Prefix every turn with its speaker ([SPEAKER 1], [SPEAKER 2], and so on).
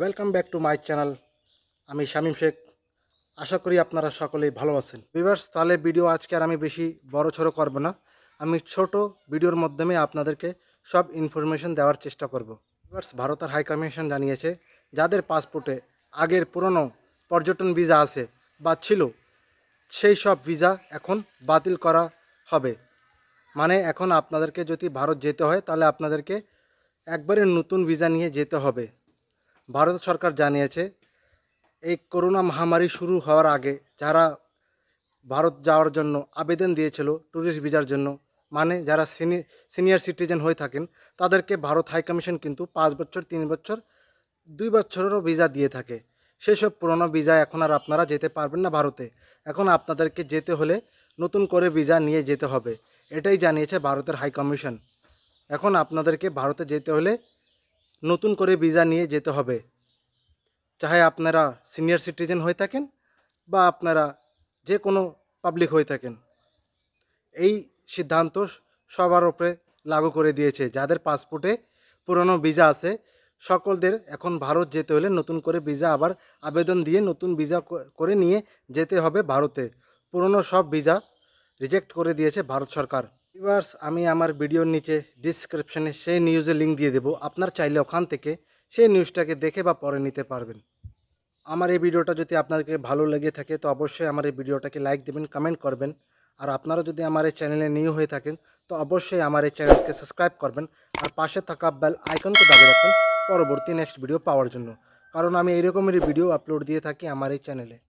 [SPEAKER 1] welcome back to my channel আমি শামীম শেখ আশা করি আপনারা সকলেই ভালো আছেন বিভার্স তাহলে ভিডিও আজকে আর আমি বেশি বড় ছড়ো করবো না আমি ছোট ভিডিওর মাধ্যমে আপনাদেরকে সব ইনফরমেশন দেওয়ার চেষ্টা করব বিভার্স ভারতের হাইকমিশন জানিয়েছে যাদের পাসপোর্টে আগের পুরনো পর্যটন ভিসা আছে বা ছিল সেই সব ভিসা এখন বাতিল করা হবে মানে এখন আপনাদেরকে যদি ভারত যেতে হয় তাহলে আপনাদেরকে একবারে নতুন ভিসা নিয়ে যেতে হবে ভারত সরকার জানিয়েছে এই করোনা মহামারী শুরু হওয়ার আগে যারা ভারত যাওয়ার জন্য আবেদন দিয়েছিল ট্যুরিস্ট ভিজার জন্য মানে যারা সিনিয়র সিটিজেন হয়ে থাকেন তাদেরকে ভারত হাই কমিশন কিন্তু পাঁচ বছর তিন বছর দুই বছরেরও ভিসা দিয়ে থাকে সেসব পুরনো ভিজা এখন আর আপনারা যেতে পারবেন না ভারতে এখন আপনাদেরকে যেতে হলে নতুন করে ভিজা নিয়ে যেতে হবে এটাই জানিয়েছে ভারতের হাই কমিশন এখন আপনাদেরকে ভারতে যেতে হলে নতুন করে ভিসা নিয়ে যেতে হবে চাহে আপনারা সিনিয়র সিটিজেন হয়ে থাকেন বা আপনারা যে কোনো পাবলিক হয়ে থাকেন এই সিদ্ধান্ত সবার ওপরে লাগু করে দিয়েছে যাদের পাসপোর্টে পুরনো ভিসা আছে সকলদের এখন ভারত যেতে হলে নতুন করে ভিসা আবার আবেদন দিয়ে নতুন ভিসা করে নিয়ে যেতে হবে ভারতে পুরনো সব ভিসা রিজেক্ট করে দিয়েছে ভারত সরকার ভিউয়ার্স আমি আমার ভিডিওর নিচে ডিসক্রিপশানে সেই নিউজের লিঙ্ক দিয়ে দেবো আপনার চাইলে ওখান থেকে সেই নিউজটাকে দেখে বা পরে নিতে পারবেন আমার এই ভিডিওটা যদি আপনাদেরকে ভালো লেগে থাকে তো অবশ্যই আমার এই ভিডিওটাকে লাইক দেবেন কমেন্ট করবেন আর আপনারা যদি আমার এই চ্যানেলে নিউ হয়ে থাকেন তো অবশ্যই আমার এই চ্যানেলকে সাবস্ক্রাইব করবেন আর পাশে থাকা বেল আইকনকে দাবি রাখবেন পরবর্তী নেক্সট ভিডিও পাওয়ার জন্য কারণ আমি এইরকমেরই ভিডিও আপলোড দিয়ে থাকি আমার এই চ্যানেলে